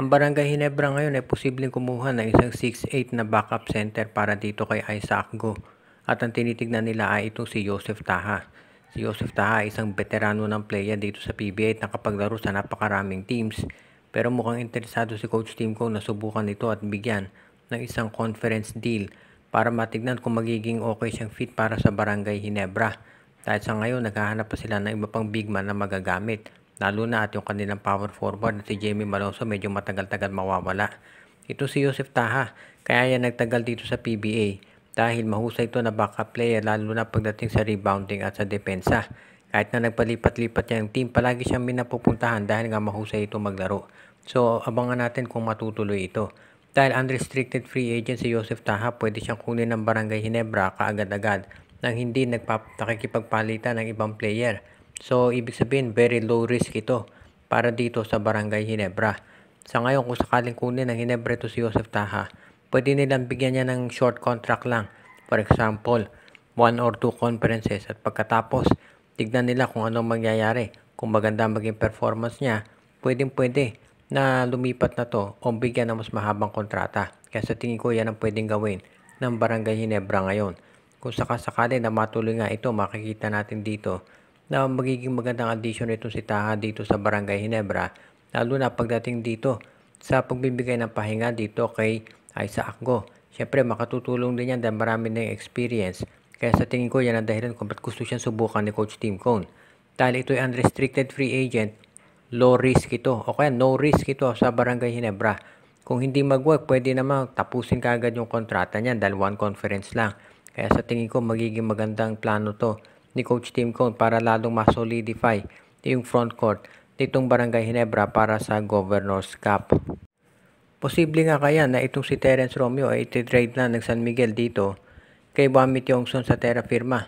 Ang Barangay Hinebra ngayon ay posibleng kumuha ng isang 6-8 na backup center para dito kay Isaac Go at ang tinitignan nila ay itong si Joseph Taha. Si Joseph Taha ay isang veterano ng player dito sa PBA at nakapaglaro sa napakaraming teams pero mukhang interesado si Coach Timko na subukan ito at bigyan ng isang conference deal para matignan kung magiging okay siyang fit para sa Barangay Hinebra. Dahil sa ngayon naghahanap pa sila ng iba pang big man na magagamit. Lalo na at yung kanilang power forward na si Jamie Malonzo medyo matagal-tagal mawawala. Ito si Joseph Taha, kaya yan nagtagal dito sa PBA dahil mahusay ito na backup player lalo na pagdating sa rebounding at sa depensa. Kahit na nagpalipat-lipat niya ang team, palagi siyang minapupuntahan dahil nga mahusay ito maglaro. So abangan natin kung matutuloy ito. Dahil unrestricted free agent si Joseph Taha, pwede siyang kunin ng Barangay Hinebra kaagad-agad nang hindi nakikipagpalitan ng ibang player. So, ibig sabihin, very low risk ito para dito sa Barangay Ginebra. Sa ngayon, kung sakaling kunin ng Ginebra ito si Joseph Taha, pwede nilang bigyan niya ng short contract lang. For example, one or two conferences at pagkatapos, tignan nila kung anong mangyayari. Kung maganda maging performance niya, pwedeng-pwede na lumipat na to o bigyan ng mas mahabang kontrata. Kaya sa tingin ko, yan ang pwedeng gawin ng Barangay Ginebra ngayon. Kung sakasakali na matuloy nga ito, makikita natin dito na magiging magandang addition itong si Taha dito sa Barangay Hinebra, lalo na pagdating dito sa pagbibigay ng pahinga dito kay Isaac Go. Siyempre, makatutulong din yan dahil marami na experience. Kaya sa tingin ko, yan ang dahilan kung ba't gusto siyang subukan ni Coach Tim Cone. Dahil ito ay unrestricted free agent, low risk ito. O kaya no risk ito sa Barangay Hinebra. Kung hindi mag-work, pwede naman tapusin kaagad yung kontrata niyan dahil one conference lang. Kaya sa tingin ko, magiging magandang plano to ni Coach Tim Cone para lalong masolidify yung front court nitong Barangay Hinebra para sa Governor's Cup. Posible nga kaya na itong si Terence Romeo ay trade na ng San Miguel dito kay Wamit Yongson sa Terra Firma.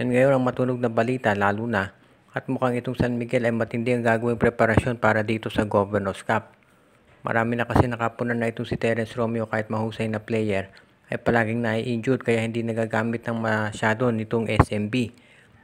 Yan ngayon ang matunog na balita lalo na at mukhang itong San Miguel ay matindi ang gagawing preparasyon para dito sa Governor's Cup. Marami na kasi nakapunan na itong si Terence Romeo kahit mahusay na player ay palaging na injured kaya hindi nagagamit ng masyado nitong SMB.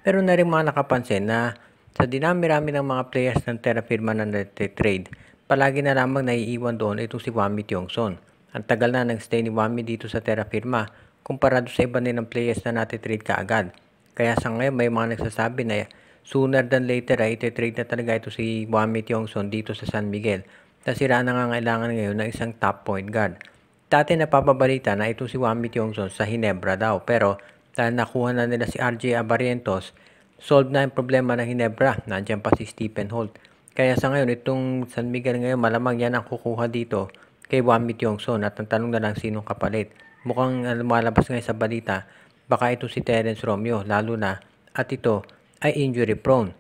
Meron na rin mga nakapansin na sa dinami-rami ng mga players ng Terra Firma na trade palagi na lamang naiiwan doon itong si Wami Tiongson. Ang tagal na nang stay ni Wami dito sa Terra Firma kumparado sa iba ng players na trade kaagad. Kaya sa ngayon may mga nagsasabi na sooner than later ay trade na talaga ito si Wami Tiongson dito sa San Miguel. Nasira na nga kailangan ngayon ng isang top point guard. Dati napapabalita na itong si Wami Tiongson sa Hinebra daw pero dahil nakuha na nila si RJ Abarientos, solve na yung problema ng Hinebra. Nandiyan pa si Stephen Holt. Kaya sa ngayon, itong San Miguel ngayon, malamang yan ang kukuha dito kay Wamit Yongson at ang tanong na lang sinong kapalit. Mukhang ah, lumalabas ngayon sa balita, baka ito si Terence Romeo lalo na at ito ay injury prone.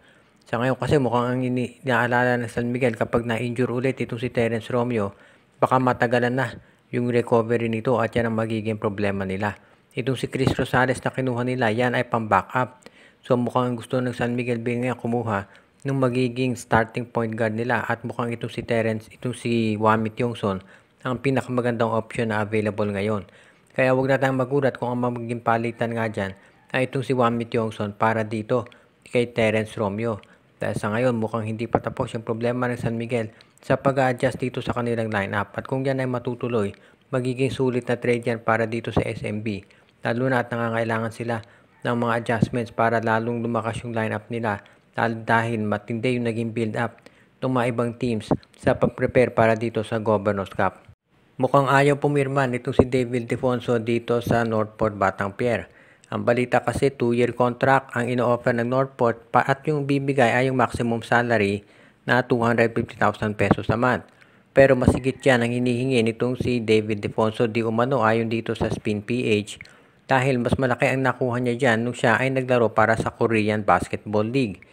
Sa ngayon kasi mukhang ang inaalala ng San Miguel kapag na-injure ulit itong si Terence Romeo, baka matagalan na yung recovery nito at yan ang magiging problema nila. Itong si Chris Rosales na kinuha nila, yan ay pang-backup. So mukhang gusto ng San Miguel Binga kumuha ng magiging starting point guard nila at mukhang itong si Terence, itong si Wamit Yongson ang pinakamagandang option na available ngayon. Kaya wag na tayong magulat kung ang magiging palitan nga dyan ay itong si Wamit Yongson para dito kay Terence Romeo. Dahil sa ngayon mukhang hindi pa tapos yung problema ng San Miguel sa pag-adjust dito sa kanilang lineup at kung yan ay matutuloy, magiging sulit na trade yan para dito sa SMB lalo na at nangangailangan sila ng mga adjustments para lalong lumakas yung lineup nila lalo dahil matindi yung naging build up ng mga ibang teams sa pag-prepare para dito sa Governors Cup. Mukhang ayaw pumirma nitong si David Defonso dito sa Northport Batang Pier. Ang balita kasi 2-year contract ang ino-offer ng Northport at yung bibigay ay yung maximum salary na 250,000 pesos a month. Pero masigit yan ang hinihingi nitong si David Defonso di umano ayon dito sa Spin PH dahil mas malaki ang nakuha niya dyan nung siya ay naglaro para sa Korean Basketball League.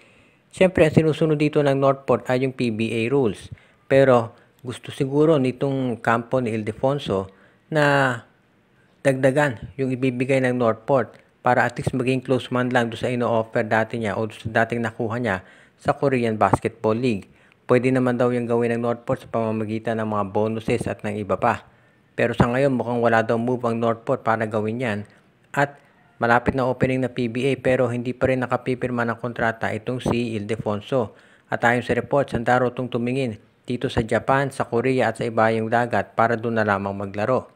Siyempre, ang sinusunod dito ng Northport ay yung PBA rules. Pero gusto siguro nitong kampo ni Ildefonso na dagdagan yung ibibigay ng Northport para at least maging close man lang doon sa ino-offer dati niya o sa dating nakuha niya sa Korean Basketball League. Pwede naman daw yung gawin ng Northport sa pamamagitan ng mga bonuses at ng iba pa. Pero sa ngayon mukhang wala daw move ang Northport para gawin yan at malapit na opening na PBA pero hindi pa rin nakapipirma ng kontrata itong si Ildefonso. At ayon sa reports, sandaro itong tumingin dito sa Japan, sa Korea at sa iba dagat para doon na lamang maglaro.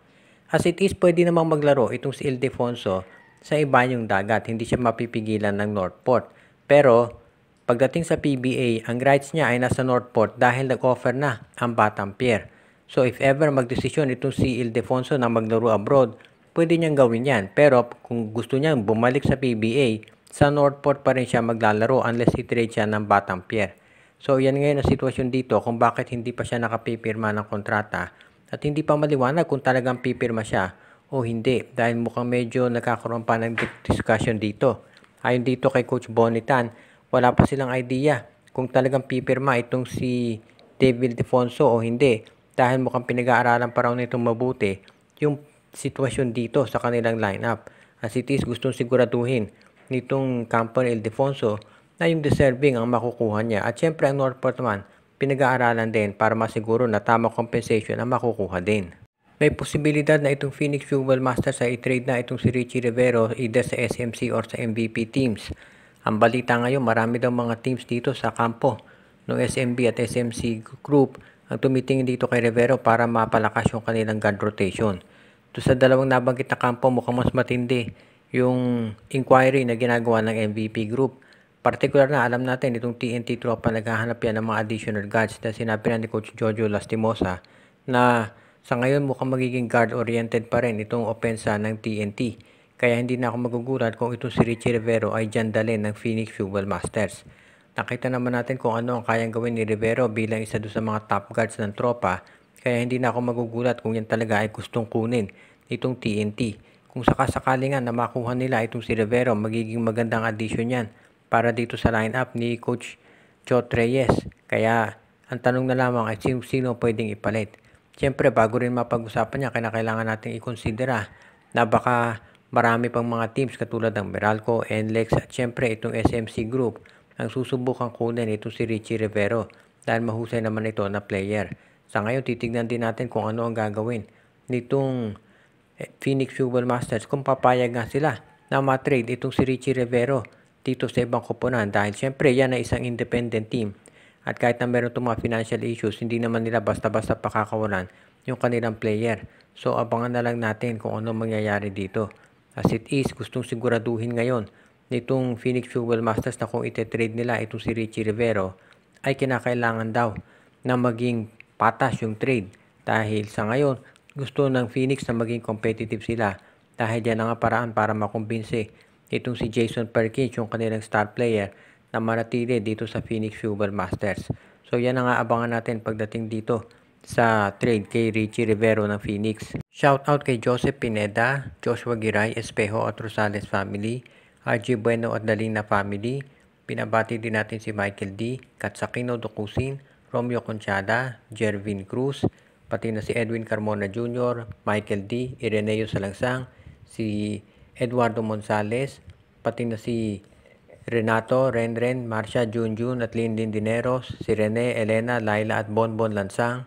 As it is, pwede namang maglaro itong si Ildefonso sa iba dagat. Hindi siya mapipigilan ng Northport. Pero pagdating sa PBA, ang rights niya ay nasa Northport dahil nag-offer na ang Batang Pier. So if ever magdesisyon itong si Ildefonso na maglaro abroad, pwede niyang gawin yan. Pero kung gusto niyang bumalik sa PBA, sa Northport pa rin siya maglalaro unless itrade siya ng Batang Pier. So yan ngayon ang sitwasyon dito kung bakit hindi pa siya nakapipirma ng kontrata at hindi pa maliwanag kung talagang pipirma siya o hindi dahil mukhang medyo nagkakaroon pa ng discussion dito. Ayon dito kay Coach Bonitan, wala pa silang idea kung talagang pipirma itong si David Defonso o hindi dahil mukhang pinag-aaralan pa raw nitong mabuti yung sitwasyon dito sa kanilang lineup. As it is, gustong siguraduhin nitong Campan Ildefonso na yung deserving ang makukuha niya. At syempre ang Northport naman, pinag-aaralan din para masiguro na tama compensation ang makukuha din. May posibilidad na itong Phoenix Fuel Masters ay i-trade na itong si Richie Rivero either sa SMC or sa MVP teams. Ang balita ngayon, marami daw mga teams dito sa kampo ng SMB at SMC group ang tumitingin dito kay Rivero para mapalakas yung kanilang guard rotation do sa dalawang nabanggit na kampo mukhang mas matindi yung inquiry na ginagawa ng MVP Group. Partikular na alam natin itong TNT tropa naghahanap yan ng mga additional guards na sinabi na ni Coach Jojo Lastimosa na sa ngayon mukhang magiging guard-oriented pa rin itong opensa ng TNT. Kaya hindi na ako magugulat kung itong si Richie Rivero ay dyan dalhin ng Phoenix Fuel Masters. Nakita naman natin kung ano ang kayang gawin ni Rivero bilang isa doon sa mga top guards ng tropa kaya hindi na ako magugulat kung yan talaga ay gustong kunin nitong TNT. Kung sakasakali nga na makuha nila itong si Rivero, magiging magandang addition yan para dito sa lineup ni Coach Chot Reyes. Kaya ang tanong na lamang ay sino, sino pwedeng ipalit. Siyempre, bago rin mapag-usapan niya, kailangan natin i na baka marami pang mga teams katulad ng Meralco, NLEX at siyempre itong SMC Group ang susubukan kunin itong si Richie Rivero dahil mahusay naman ito na player. Sa ngayon, titignan din natin kung ano ang gagawin nitong eh, Phoenix Fuel Masters kung papayag nga sila na matrade itong si Richie Rivero dito sa ibang koponan dahil syempre yan ay isang independent team at kahit na meron itong mga financial issues hindi naman nila basta-basta pakakawalan yung kanilang player. So abangan na lang natin kung ano mangyayari dito. As it is, gustong siguraduhin ngayon nitong Phoenix Fuel Masters na kung trade nila itong si Richie Rivero ay kinakailangan daw na maging patas yung trade dahil sa ngayon gusto ng Phoenix na maging competitive sila dahil yan ang paraan para makumbinse itong si Jason Perkins yung kanilang star player na manatili dito sa Phoenix Fuel Masters. So yan ang aabangan natin pagdating dito sa trade kay Richie Rivero ng Phoenix. Shout out kay Joseph Pineda, Joshua Giray Espejo at Rosales family, RG Bueno at Dalina family. Pinabati din natin si Michael D, Katsakino Ducusin, Romeo Conchada, Jervin Cruz, pati na si Edwin Carmona Jr., Michael D., Ireneo Salangsang, si Eduardo Monsales, pati na si Renato, Renren, Marcia, Junjun at Lindin Dineros, si Rene, Elena, Laila at Bonbon Lansang,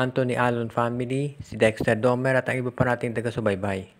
Anthony Allen Family, si Dexter Domer at ang iba pa nating taga-subaybay.